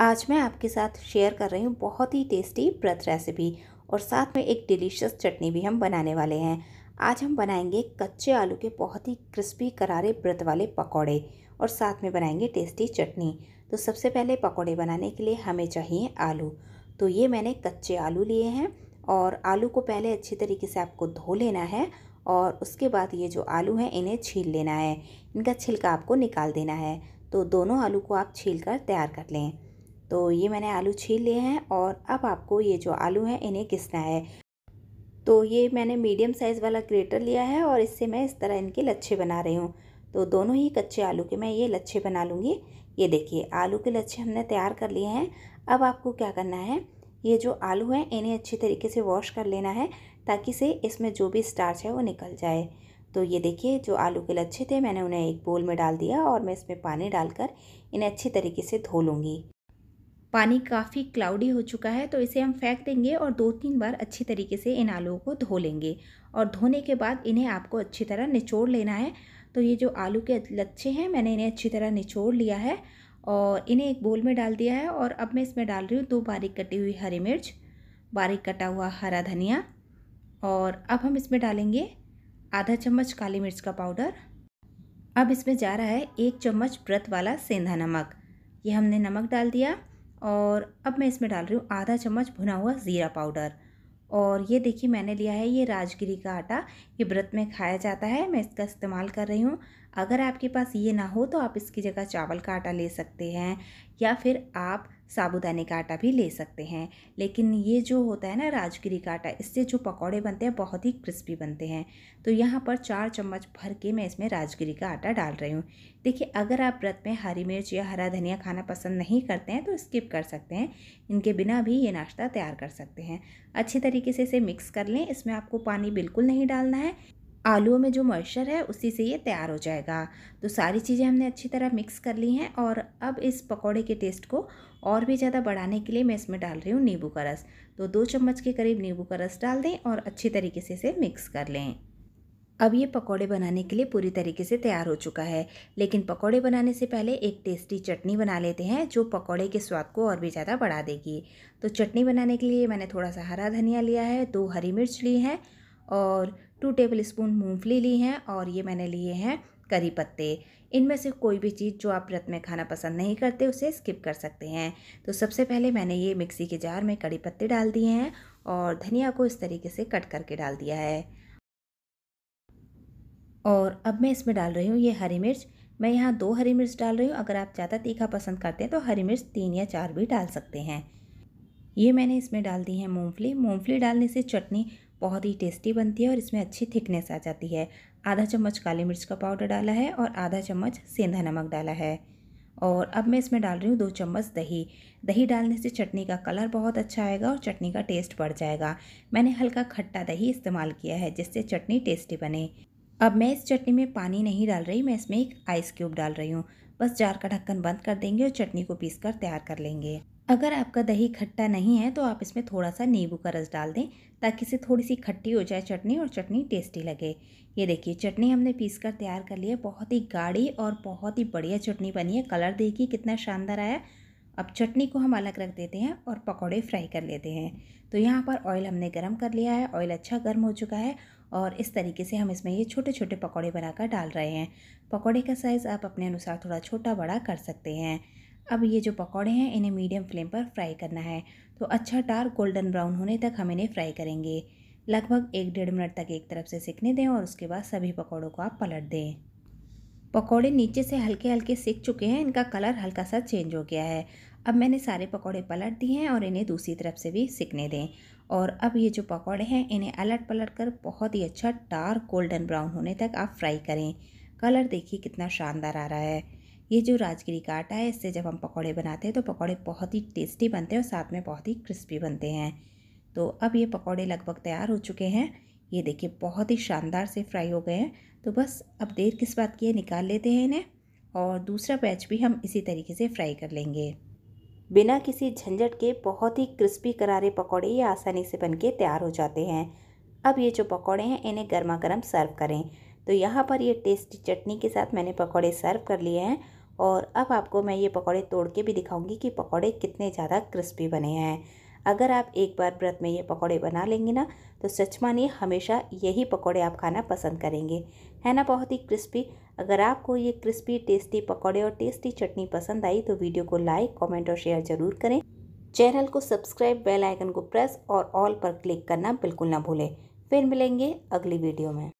आज मैं आपके साथ शेयर कर रही हूँ बहुत ही टेस्टी व्रत रेसिपी और साथ में एक डिलीशियस चटनी भी हम बनाने वाले हैं आज हम बनाएंगे कच्चे आलू के बहुत ही क्रिस्पी करारे व्रत वाले पकौड़े और साथ में बनाएंगे टेस्टी चटनी तो सबसे पहले पकौड़े बनाने के लिए हमें चाहिए आलू तो ये मैंने कच्चे आलू लिए हैं और आलू को पहले अच्छी तरीके से आपको धो लेना है और उसके बाद ये जो आलू हैं इन्हें छील लेना है इनका छिलका आपको निकाल देना है तो दोनों आलू को आप छील कर तैयार कर लें तो ये मैंने आलू छील लिए हैं और अब आपको ये जो आलू हैं इन्हें घिसना है तो ये मैंने मीडियम साइज़ वाला ग्रेटर लिया है और इससे मैं इस तरह इनके लच्छे बना रही हूँ तो दोनों ही कच्चे आलू के मैं ये लच्छे बना लूँगी ये देखिए आलू के लच्छे हमने तैयार कर लिए हैं अब आपको क्या करना है ये जो आलू हैं इन्हें अच्छी तरीके से वॉश कर लेना है ताकि से इसमें जो भी स्टार्च है वो निकल जाए तो ये देखिए जो आलू के लच्छे थे मैंने उन्हें एक बोल में डाल दिया और मैं इसमें पानी डालकर इन्हें अच्छी तरीके से धो लूँगी पानी काफ़ी क्लाउडी हो चुका है तो इसे हम फेंक देंगे और दो तीन बार अच्छी तरीके से इन आलुओं को धो लेंगे और धोने के बाद इन्हें आपको अच्छी तरह निचोड़ लेना है तो ये जो आलू के लच्छे हैं मैंने इन्हें अच्छी तरह निचोड़ लिया है और इन्हें एक बोल में डाल दिया है और अब मैं इसमें डाल रही हूँ दो बारीक कटी हुई हरी मिर्च बारीक कटा हुआ हरा धनिया और अब हम इसमें डालेंगे आधा चम्मच काली मिर्च का पाउडर अब इसमें जा रहा है एक चम्मच व्रत वाला सेंधा नमक ये हमने नमक डाल दिया और अब मैं इसमें डाल रही हूँ आधा चम्मच भुना हुआ ज़ीरा पाउडर और ये देखिए मैंने लिया है ये राजगिरी का आटा ये व्रत में खाया जाता है मैं इसका इस्तेमाल कर रही हूँ अगर आपके पास ये ना हो तो आप इसकी जगह चावल का आटा ले सकते हैं या फिर आप साबुदाने का आटा भी ले सकते हैं लेकिन ये जो होता है ना राजगिरी का आटा इससे जो पकौड़े बनते हैं बहुत ही क्रिस्पी बनते हैं तो यहाँ पर चार चम्मच भर के मैं इसमें राजगिरी का आटा डाल रही हूँ देखिए अगर आप व्रत में हरी मिर्च या हरा धनिया खाना पसंद नहीं करते हैं तो स्किप कर सकते हैं इनके बिना भी ये नाश्ता तैयार कर सकते हैं अच्छे तरीके से इसे मिक्स कर लें इसमें आपको पानी बिल्कुल नहीं डालना है आलूओं में जो मॉइस्चर है उसी से ये तैयार हो जाएगा तो सारी चीज़ें हमने अच्छी तरह मिक्स कर ली हैं और अब इस पकौड़े के टेस्ट को और भी ज़्यादा बढ़ाने के लिए मैं इसमें डाल रही हूँ नींबू का रस तो दो चम्मच के करीब नींबू का रस डाल दें और अच्छी तरीके से इसे मिक्स कर लें अब ये पकोड़े बनाने के लिए पूरी तरीके से तैयार हो चुका है लेकिन पकोड़े बनाने से पहले एक टेस्टी चटनी बना लेते हैं जो पकोड़े के स्वाद को और भी ज़्यादा बढ़ा देगी तो चटनी बनाने के लिए मैंने थोड़ा सा हरा धनिया लिया है दो हरी मिर्च ली है और टू टेबल स्पून मूँगफली ली हैं और ये मैंने लिए हैं करी पत्ते इनमें से कोई भी चीज़ जो आप व्रत में खाना पसंद नहीं करते उसे स्किप कर सकते हैं तो सबसे पहले मैंने ये मिक्सी के जार में कड़ी पत्ते डाल दिए हैं और धनिया को इस तरीके से कट करके डाल दिया है और अब मैं इसमें डाल रही हूँ ये हरी मिर्च मैं यहाँ दो हरी मिर्च डाल रही हूँ अगर आप ज़्यादा तीखा पसंद करते हैं तो हरी मिर्च तीन या चार भी डाल सकते हैं ये मैंने इसमें डाल दी है मूँगफली मूँगफली डालने से चटनी बहुत ही टेस्टी बनती है और इसमें अच्छी थिकनेस आ जाती है आधा चम्मच काली मिर्च का पाउडर डाला है और आधा चम्मच सेंधा नमक डाला है और अब मैं इसमें डाल रही हूँ दो चम्मच दही दही डालने से चटनी का कलर बहुत अच्छा आएगा और चटनी का टेस्ट बढ़ जाएगा मैंने हल्का खट्टा दही इस्तेमाल किया है जिससे चटनी टेस्टी बने अब मैं इस चटनी में पानी नहीं डाल रही मैं इसमें एक आइस क्यूब डाल रही हूँ बस जार का ढक्कन बंद कर देंगे और चटनी को पीस कर तैयार कर लेंगे अगर आपका दही खट्टा नहीं है तो आप इसमें थोड़ा सा नींबू का रस डाल दें ताकि इसे थोड़ी सी खट्टी हो जाए चटनी और चटनी टेस्टी लगे ये देखिए चटनी हमने पीस कर तैयार कर लिया बहुत ही गाढ़ी और बहुत ही बढ़िया चटनी बनी है कलर देखिए कितना शानदार आया अब चटनी को हम अलग रख देते हैं और पकौड़े फ्राई कर लेते हैं तो यहाँ पर ऑयल हमने गर्म कर लिया है ऑयल अच्छा गर्म हो चुका है और इस तरीके से हम इसमें ये छोटे छोटे पकौड़े बनाकर डाल रहे हैं पकौड़े का साइज़ आप अपने अनुसार थोड़ा छोटा बड़ा कर सकते हैं अब ये जो पकौड़े हैं इन्हें मीडियम फ्लेम पर फ्राई करना है तो अच्छा डार्क गोल्डन ब्राउन होने तक हम इन्हें फ्राई करेंगे लगभग एक डेढ़ मिनट तक एक तरफ से सिकने दें और उसके बाद सभी पकौड़ों को आप पलट दें पकौड़े नीचे से हल्के हल्के सिक चुके हैं इनका कलर हल्का सा चेंज हो गया है अब मैंने सारे पकौड़े पलट दिए हैं और इन्हें दूसरी तरफ से भी सिकने दें और अब ये जो पकौड़े हैं इन्हें अलट पलट कर बहुत ही अच्छा डार्क गोल्डन ब्राउन होने तक आप फ्राई करें कलर देखिए कितना शानदार आ रहा है ये जो राजगिरी का आटा है इससे जब हम पकौड़े बनाते हैं तो पकौड़े बहुत ही टेस्टी बनते हैं और साथ में बहुत ही क्रिस्पी बनते हैं तो अब ये पकौड़े लगभग तैयार हो चुके हैं ये देखिए बहुत ही शानदार से फ्राई हो गए हैं तो बस अब देर किस बात की है निकाल लेते हैं इन्हें और दूसरा बैच भी हम इसी तरीके से फ्राई कर लेंगे बिना किसी झंझट के बहुत ही क्रिस्पी करारे पकौड़े ये आसानी से बनके तैयार हो जाते हैं अब ये जो पकौड़े हैं इन्हें गर्मा गर्म सर्व करें तो यहाँ पर ये टेस्टी चटनी के साथ मैंने पकौड़े सर्व कर लिए हैं और अब आपको मैं ये पकौड़े तोड़ के भी दिखाऊंगी कि पकौड़े कितने ज़्यादा क्रिस्पी बने हैं अगर आप एक बार व्रत में ये पकौड़े बना लेंगे ना तो सच मानिए हमेशा यही पकौड़े आप खाना पसंद करेंगे है ना बहुत ही क्रिस्पी अगर आपको ये क्रिस्पी टेस्टी पकौड़े और टेस्टी चटनी पसंद आई तो वीडियो को लाइक कॉमेंट और शेयर ज़रूर करें चैनल को सब्सक्राइब बेल आइकन को प्रेस और ऑल पर क्लिक करना बिल्कुल ना भूलें फिर मिलेंगे अगली वीडियो में